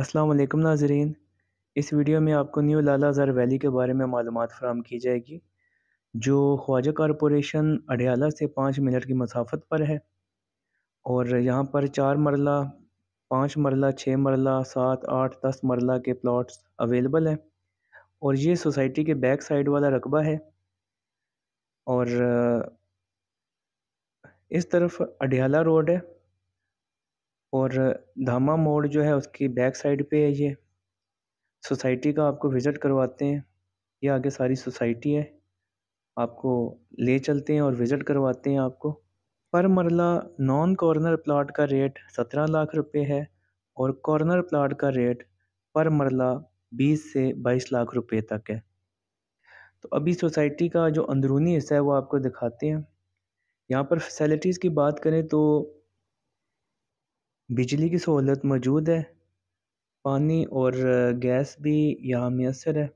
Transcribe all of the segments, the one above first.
अस्सलाम वालेकुम नाजरीन इस वीडियो में आपको न्यू लाला ज़र वैली के बारे में मालूम फ्राहम की जाएगी जो ख्वाजा कॉरपोरेशन अडयाला से पाँच मिनट की मसाफत पर है और यहाँ पर चार मरला पाँच मरला छः मरला सात आठ दस मरला के प्लॉट्स अवेलेबल हैं और ये सोसाइटी के बैक साइड वाला रकबा है और इस तरफ अडयाला रोड है और धामा मोड़ जो है उसकी बैक साइड पे है ये सोसाइटी का आपको विज़िट करवाते हैं ये आगे सारी सोसाइटी है आपको ले चलते हैं और विज़िट करवाते हैं आपको पर मरला नॉन कॉर्नर प्लाट का रेट सत्रह लाख रुपये है और कॉर्नर प्लाट का रेट पर मरला बीस से बाईस लाख रुपये तक है तो अभी सोसाइटी का जो अंदरूनी हिस्सा है वो आपको दिखाते हैं यहाँ पर फैसिलिटीज़ की बात करें तो बिजली की सहूलत मौजूद है पानी और गैस भी यहाँ मैसर है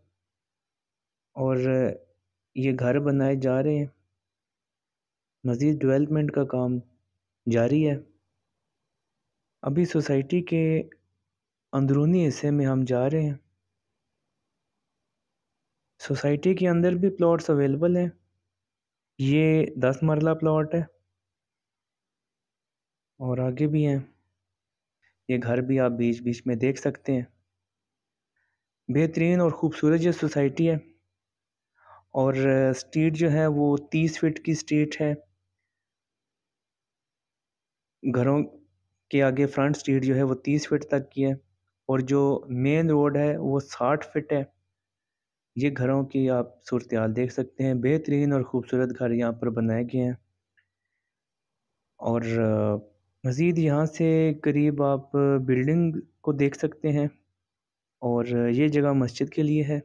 और ये घर बनाए जा रहे हैं मज़ीद डेवलपमेंट का काम जारी है अभी सोसाइटी के अंदरूनी हिस्से में हम जा रहे हैं सोसाइटी के अंदर भी प्लॉट्स अवेलेबल हैं ये दस मरला प्लॉट है और आगे भी हैं ये घर भी आप बीच बीच में देख सकते हैं बेहतरीन और ख़ूबसूरत ये सोसाइटी है और स्ट्रीट जो है वो तीस फीट की स्ट्रीट है घरों के आगे फ्रंट स्ट्रीट जो है वो तीस फीट तक की है और जो मेन रोड है वो साठ फीट है ये घरों की आप सूरत देख सकते हैं बेहतरीन और ख़ूबसूरत घर यहाँ पर बनाए गए हैं और मज़ीद यहाँ से करीब आप बिल्डिंग को देख सकते हैं और ये जगह मस्जिद के लिए है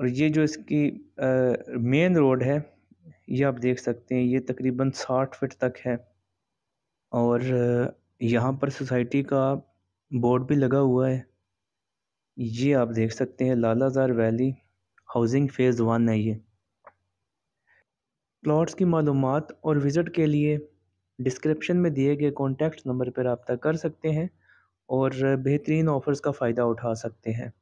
और ये जो इसकी मेन रोड है ये आप देख सकते हैं ये तकरीबन साठ फिट तक है और यहाँ पर सोसाइटी का बोर्ड भी लगा हुआ है ये आप देख सकते हैं Lalazar valley housing phase one है ये प्लॉट्स की मालूम और विज़िट के लिए डिस्क्रिप्शन में दिए गए कॉन्टैक्ट नंबर पर रबता कर सकते हैं और बेहतरीन ऑफ़र्स का फ़ायदा उठा सकते हैं